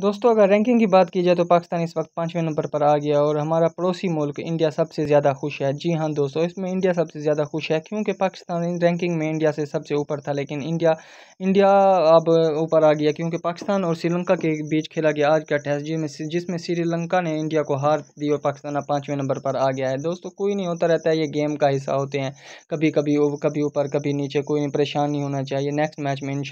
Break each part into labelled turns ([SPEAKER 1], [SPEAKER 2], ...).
[SPEAKER 1] दोस्तों अगर रैंकिंग की बात की जाए तो पाकिस्तान इस वक्त पाँचवें नंबर पर आ गया और हमारा पड़ोसी मुल्क इंडिया सबसे ज़्यादा खुश है जी हाँ दोस्तों इसमें इंडिया सबसे ज़्यादा खुश है क्योंकि पाकिस्तान रैंकिंग में इंडिया से सबसे ऊपर था लेकिन इंडिया इंडिया अब ऊपर आ गया क्योंकि पाकिस्तान और श्रीलंका के बीच खेला गया आज का टेस्ट जिसमें जिसमें श्रीलंका ने इंडिया को हार दी और पाकिस्तान अब पाँचवें नंबर पर आ गया है दोस्तों कोई नहीं होता रहता है ये गेम का हिस्सा होते हैं कभी कभी कभी ऊपर कभी नीचे कोई परेशान नहीं होना चाहिए नेक्स्ट मैच में इन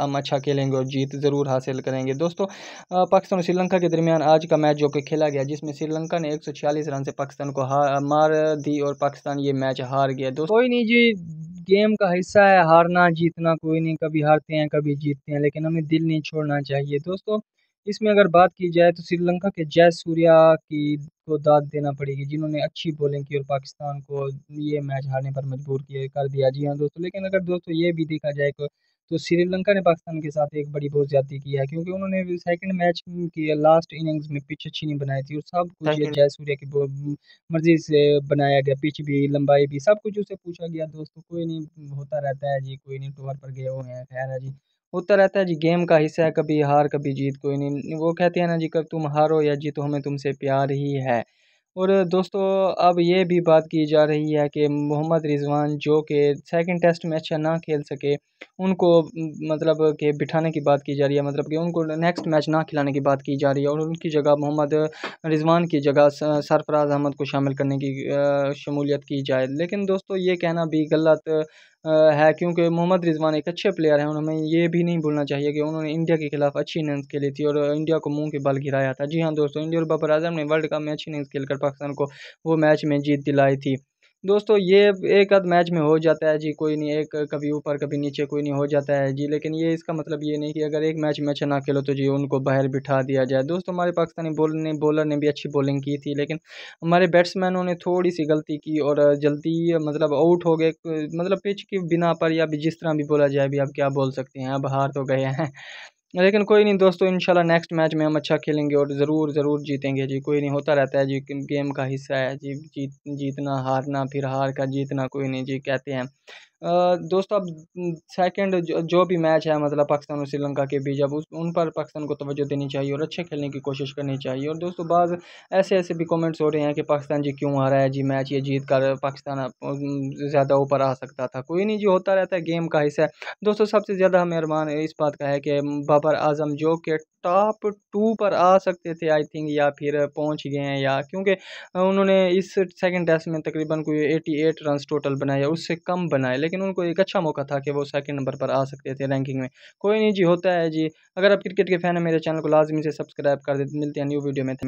[SPEAKER 1] हम अच्छा खेलेंगे और जीत ज़रूर हासिल करेंगे दोस्तों पाकिस्तान और श्रीलंका के दरमियान आज का मैच जो कि खेला गया जिसमें श्रीलंका ने एक रन से पाकिस्तान को हार मार दी और पाकिस्तान ये मैच हार गया दोस्तों कोई नहीं जी गेम का हिस्सा है हारना जीतना कोई नहीं कभी हारते हैं कभी जीतते हैं लेकिन हमें दिल नहीं छोड़ना चाहिए दोस्तों इसमें अगर बात की जाए तो श्रीलंका के जय सूर्या की को दाद देना पड़ेगी जिन्होंने अच्छी बॉलिंग की और पाकिस्तान को ये मैच हारने पर मजबूर किया कर दिया जी हाँ दोस्तों लेकिन अगर दोस्तों ये भी देखा जाए तो तो श्रीलंका ने पाकिस्तान के साथ एक बड़ी बहुत ज्यादा की है क्योंकि उन्होंने सेकंड मैच की लास्ट इनिंग्स में पिच अच्छी नहीं बनाई थी और सब कुछ जय सूर्य की मर्जी से बनाया गया पिच भी लंबाई भी सब कुछ उसे पूछा गया दोस्तों कोई नहीं होता रहता है जी कोई नहीं टूर पर गए हुए हैं खैर है जी होता रहता है जी गेम का हिस्सा है कभी हार कभी जीत कोई नहीं वो कहते हैं ना जी कब तुम हारो या जीतो हमें तुमसे प्यार ही है और दोस्तों अब ये भी बात की जा रही है कि मोहम्मद रिजवान जो कि सेकंड टेस्ट में अच्छा ना खेल सके उनको मतलब के बिठाने की बात की जा रही है मतलब कि उनको नेक्स्ट मैच ना खिलाने की बात की जा रही है और उनकी जगह मोहम्मद रिजवान की जगह सरफराज अहमद को शामिल करने की शमूलियत की जाए लेकिन दोस्तों ये कहना भी गलत है क्योंकि मोहम्मद रिजवान एक अच्छे प्लेयर हैं उन्हें ये भी नहीं भूलना चाहिए कि उन्होंने इंडिया के खिलाफ अच्छी इनिंग्स खेली थी और इंडिया को मुंह के बल गिराया था जी हाँ दोस्तों इंडिया और बाबर आजम ने वर्ल्ड कप में अच्छी इनिंग्स खेलकर पाकिस्तान को वो मैच में जीत दिलाई थी दोस्तों ये एक आध मैच में हो जाता है जी कोई नहीं एक कभी ऊपर कभी नीचे कोई नहीं हो जाता है जी लेकिन ये इसका मतलब ये नहीं कि अगर एक मैच में अच्छा ना खेलो तो जी उनको बाहर बिठा दिया जाए दोस्तों हमारे पाकिस्तानी बॉलर ने बॉलर ने भी अच्छी बॉलिंग की थी लेकिन हमारे बैट्समैनों ने थोड़ी सी गलती की और जल्दी मतलब आउट हो गए मतलब पिच के बिना पर या जिस तरह भी बोला जाए भी आप क्या बोल सकते हैं अब हार तो गए हैं लेकिन कोई नहीं दोस्तों इंशाल्लाह नेक्स्ट मैच में हम अच्छा खेलेंगे और ज़रूर ज़रूर जीतेंगे जी कोई नहीं होता रहता है जी गेम का हिस्सा है जी जीत जीतना हारना फिर हार कर जीतना कोई नहीं जी कहते हैं दोस्तों अब सेकेंड जो, भी मैच है मतलब पाकिस्तान और श्रीलंका के बीच अब उस उन पर पाकिस्तान को तोज्जो देनी चाहिए और अच्छे खेलने की कोशिश करनी चाहिए और दोस्तों बाद ऐसे ऐसे भी कमेंट्स हो रहे हैं कि पाकिस्तान जी क्यों आ रहा है जी मैच ये जीत कर पाकिस्तान ज़्यादा ऊपर आ सकता था कोई नहीं जी होता रहता है गेम का हिस्सा दोस्तों सबसे ज़्यादा मेहरबान इस बात का है कि बाबर आजम जो कि टॉप टू पर आ सकते थे आई थिंक या फिर पहुंच गए हैं या क्योंकि उन्होंने इस सेकंड टेस्ट में तकरीबन कोई 88 रन टोटल बनाए उससे कम बनाए लेकिन उनको एक अच्छा मौका था कि वो सेकंड नंबर पर आ सकते थे रैंकिंग में कोई नहीं जी होता है जी अगर आप क्रिकेट के फैन हैं मेरे चैनल को लाजमी से सब्सक्राइब कर दे मिलते हैं न्यू वीडियो में